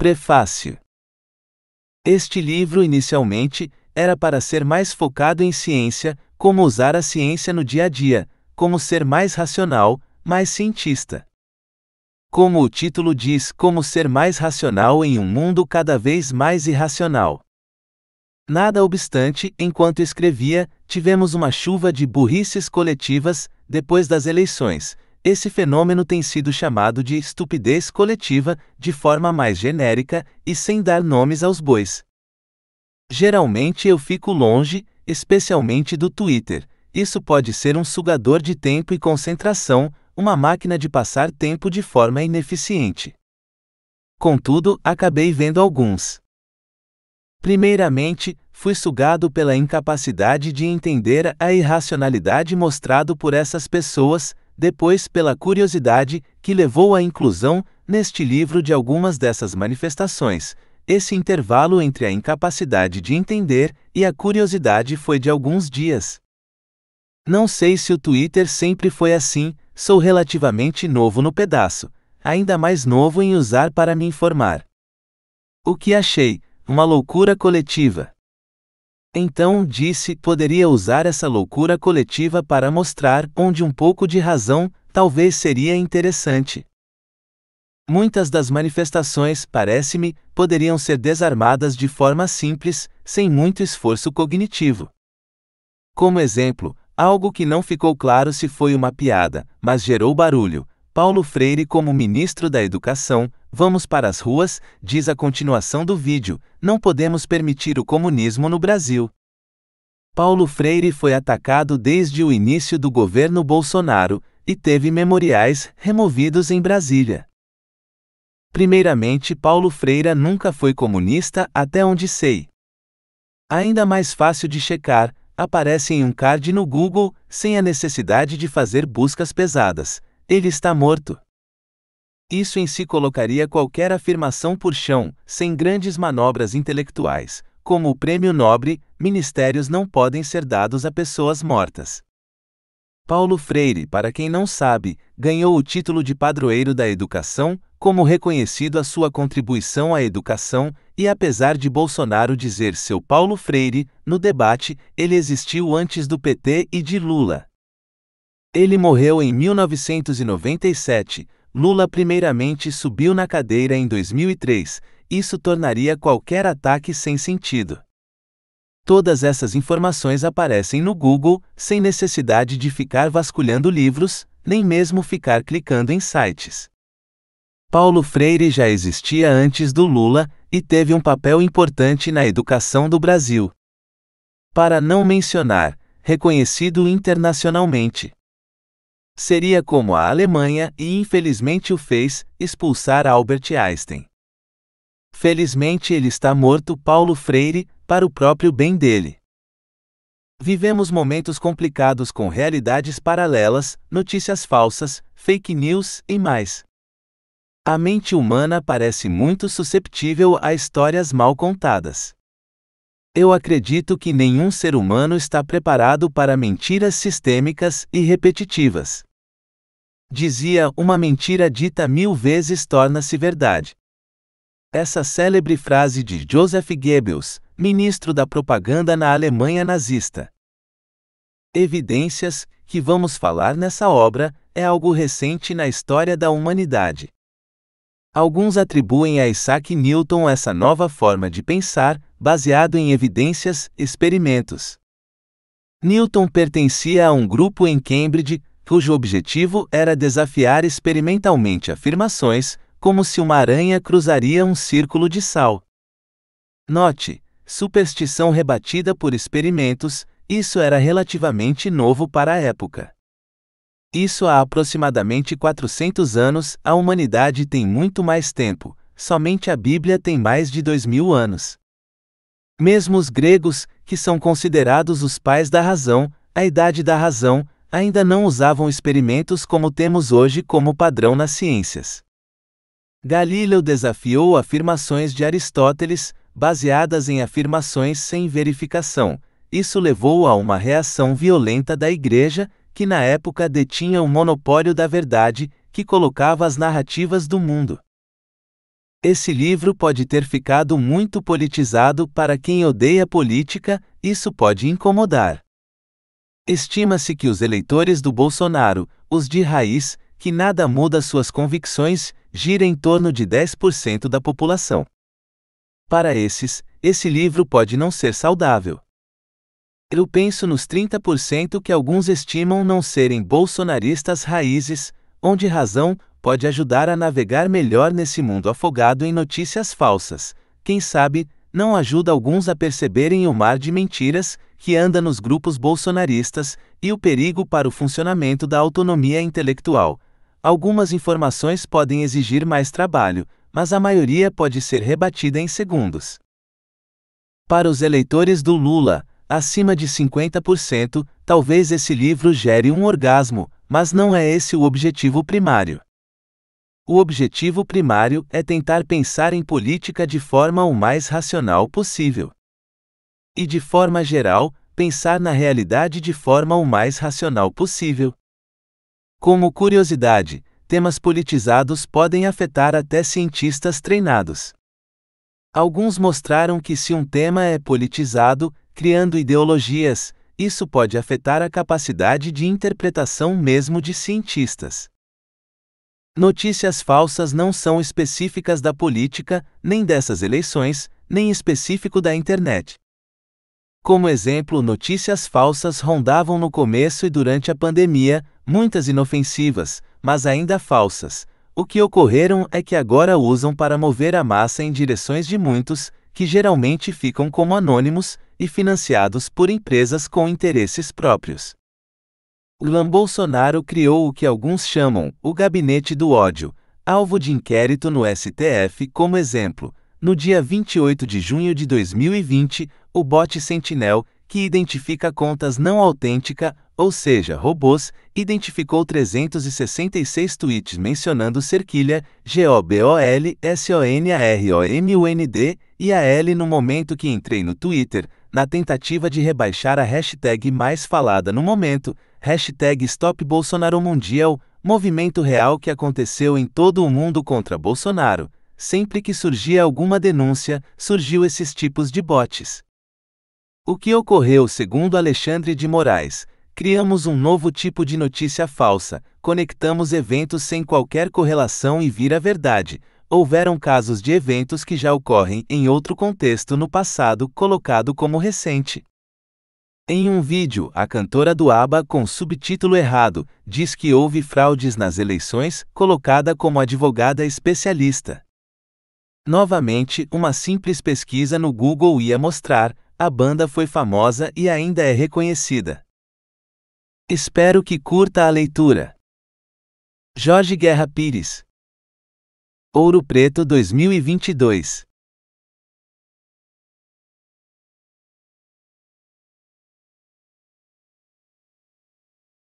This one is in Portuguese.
Prefácio Este livro inicialmente era para ser mais focado em ciência, como usar a ciência no dia a dia, como ser mais racional, mais cientista. Como o título diz, como ser mais racional em um mundo cada vez mais irracional. Nada obstante, enquanto escrevia, tivemos uma chuva de burrices coletivas, depois das eleições, esse fenômeno tem sido chamado de estupidez coletiva, de forma mais genérica e sem dar nomes aos bois. Geralmente eu fico longe, especialmente do Twitter. Isso pode ser um sugador de tempo e concentração, uma máquina de passar tempo de forma ineficiente. Contudo, acabei vendo alguns. Primeiramente, fui sugado pela incapacidade de entender a irracionalidade mostrado por essas pessoas, depois pela curiosidade, que levou à inclusão, neste livro de algumas dessas manifestações. Esse intervalo entre a incapacidade de entender e a curiosidade foi de alguns dias. Não sei se o Twitter sempre foi assim, sou relativamente novo no pedaço, ainda mais novo em usar para me informar. O que achei? Uma loucura coletiva. Então disse: poderia usar essa loucura coletiva para mostrar onde um pouco de razão talvez seria interessante. Muitas das manifestações, parece-me, poderiam ser desarmadas de forma simples, sem muito esforço cognitivo. Como exemplo, algo que não ficou claro se foi uma piada, mas gerou barulho, Paulo Freire como ministro da Educação, vamos para as ruas, diz a continuação do vídeo, não podemos permitir o comunismo no Brasil. Paulo Freire foi atacado desde o início do governo Bolsonaro e teve memoriais removidos em Brasília. Primeiramente, Paulo Freire nunca foi comunista até onde sei. Ainda mais fácil de checar, aparece em um card no Google, sem a necessidade de fazer buscas pesadas ele está morto. Isso em si colocaria qualquer afirmação por chão, sem grandes manobras intelectuais, como o prêmio nobre, ministérios não podem ser dados a pessoas mortas. Paulo Freire, para quem não sabe, ganhou o título de padroeiro da educação, como reconhecido a sua contribuição à educação, e apesar de Bolsonaro dizer seu Paulo Freire, no debate, ele existiu antes do PT e de Lula. Ele morreu em 1997. Lula primeiramente subiu na cadeira em 2003. Isso tornaria qualquer ataque sem sentido. Todas essas informações aparecem no Google, sem necessidade de ficar vasculhando livros, nem mesmo ficar clicando em sites. Paulo Freire já existia antes do Lula e teve um papel importante na educação do Brasil. Para não mencionar, reconhecido internacionalmente seria como a Alemanha e infelizmente o fez, expulsar Albert Einstein. Felizmente ele está morto, Paulo Freire, para o próprio bem dele. Vivemos momentos complicados com realidades paralelas, notícias falsas, fake news e mais. A mente humana parece muito susceptível a histórias mal contadas. Eu acredito que nenhum ser humano está preparado para mentiras sistêmicas e repetitivas dizia: Uma mentira dita mil vezes torna-se verdade. Essa célebre frase de Joseph Goebbels, ministro da propaganda na Alemanha nazista. Evidências, que vamos falar nessa obra, é algo recente na história da humanidade. Alguns atribuem a Isaac Newton essa nova forma de pensar, baseado em evidências, experimentos. Newton pertencia a um grupo em Cambridge, cujo objetivo era desafiar experimentalmente afirmações, como se uma aranha cruzaria um círculo de sal. Note, superstição rebatida por experimentos, isso era relativamente novo para a época. Isso há aproximadamente 400 anos, a humanidade tem muito mais tempo, somente a Bíblia tem mais de 2000 anos. Mesmo os gregos, que são considerados os pais da razão, a idade da razão, ainda não usavam experimentos como temos hoje como padrão nas ciências. Galileu desafiou afirmações de Aristóteles, baseadas em afirmações sem verificação. Isso levou a uma reação violenta da Igreja, que na época detinha o monopólio da verdade, que colocava as narrativas do mundo. Esse livro pode ter ficado muito politizado para quem odeia política, isso pode incomodar. Estima-se que os eleitores do Bolsonaro, os de raiz, que nada muda suas convicções, gira em torno de 10% da população. Para esses, esse livro pode não ser saudável. Eu penso nos 30% que alguns estimam não serem bolsonaristas raízes, onde razão pode ajudar a navegar melhor nesse mundo afogado em notícias falsas, quem sabe, não ajuda alguns a perceberem o mar de mentiras que anda nos grupos bolsonaristas e o perigo para o funcionamento da autonomia intelectual. Algumas informações podem exigir mais trabalho, mas a maioria pode ser rebatida em segundos. Para os eleitores do Lula, acima de 50%, talvez esse livro gere um orgasmo, mas não é esse o objetivo primário. O objetivo primário é tentar pensar em política de forma o mais racional possível. E de forma geral, pensar na realidade de forma o mais racional possível. Como curiosidade, temas politizados podem afetar até cientistas treinados. Alguns mostraram que se um tema é politizado, criando ideologias, isso pode afetar a capacidade de interpretação mesmo de cientistas. Notícias falsas não são específicas da política, nem dessas eleições, nem específico da internet. Como exemplo, notícias falsas rondavam no começo e durante a pandemia, muitas inofensivas, mas ainda falsas. O que ocorreram é que agora usam para mover a massa em direções de muitos, que geralmente ficam como anônimos e financiados por empresas com interesses próprios. Lula Bolsonaro criou o que alguns chamam o gabinete do ódio, alvo de inquérito no STF como exemplo. No dia 28 de junho de 2020, o bot Sentinel, que identifica contas não autêntica, ou seja, robôs, identificou 366 tweets mencionando Cerquilha, G-O-B-O-L, S-O-N-A-R-O-M-U-N-D e a L no momento que entrei no Twitter, na tentativa de rebaixar a hashtag mais falada no momento, hashtag Stop Bolsonaro Mundial, movimento real que aconteceu em todo o mundo contra Bolsonaro. Sempre que surgia alguma denúncia, surgiu esses tipos de botes. O que ocorreu, segundo Alexandre de Moraes, criamos um novo tipo de notícia falsa, conectamos eventos sem qualquer correlação e vira verdade, houveram casos de eventos que já ocorrem em outro contexto no passado colocado como recente. Em um vídeo, a cantora do ABBA com subtítulo errado diz que houve fraudes nas eleições, colocada como advogada especialista. Novamente, uma simples pesquisa no Google ia mostrar, a banda foi famosa e ainda é reconhecida. Espero que curta a leitura. Jorge Guerra Pires Ouro Preto 2022